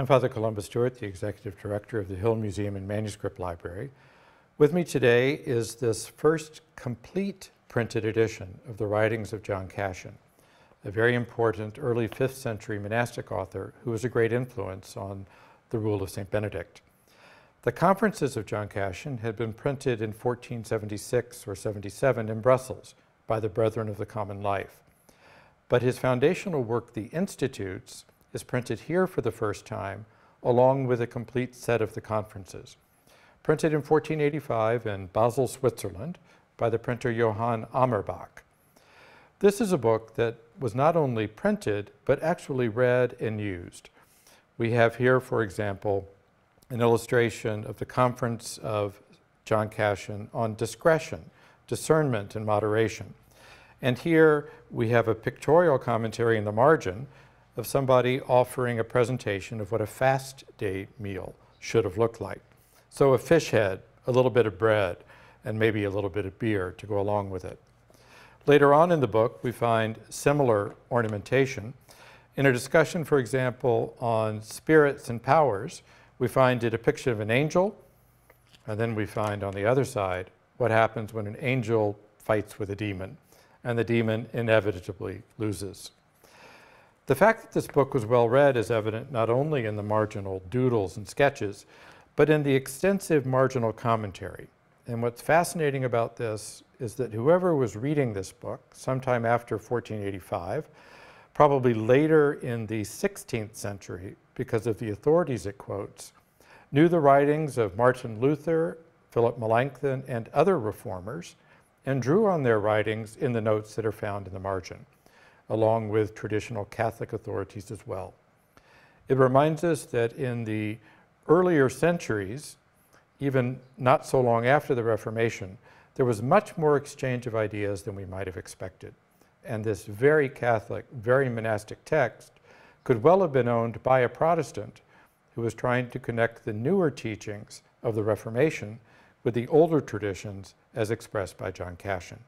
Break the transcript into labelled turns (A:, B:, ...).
A: I'm Father Columbus Stewart, the Executive Director of the Hill Museum and Manuscript Library. With me today is this first complete printed edition of the writings of John Cassian, a very important early 5th century monastic author who was a great influence on the rule of St. Benedict. The conferences of John Cassian had been printed in 1476 or 77 in Brussels by the Brethren of the Common Life. But his foundational work, The Institutes, is printed here for the first time, along with a complete set of the conferences. Printed in 1485 in Basel, Switzerland, by the printer Johann Ammerbach. This is a book that was not only printed, but actually read and used. We have here, for example, an illustration of the conference of John Cashin on discretion, discernment, and moderation. And here we have a pictorial commentary in the margin of somebody offering a presentation of what a fast day meal should have looked like. So a fish head, a little bit of bread, and maybe a little bit of beer to go along with it. Later on in the book, we find similar ornamentation. In a discussion, for example, on spirits and powers, we find a depiction of an angel, and then we find on the other side what happens when an angel fights with a demon, and the demon inevitably loses. The fact that this book was well read is evident not only in the marginal doodles and sketches, but in the extensive marginal commentary. And what's fascinating about this is that whoever was reading this book, sometime after 1485, probably later in the 16th century, because of the authorities it quotes, knew the writings of Martin Luther, Philip Melanchthon, and other reformers, and drew on their writings in the notes that are found in the margin along with traditional Catholic authorities as well. It reminds us that in the earlier centuries, even not so long after the Reformation, there was much more exchange of ideas than we might have expected. And this very Catholic, very monastic text could well have been owned by a Protestant who was trying to connect the newer teachings of the Reformation with the older traditions as expressed by John Cashin.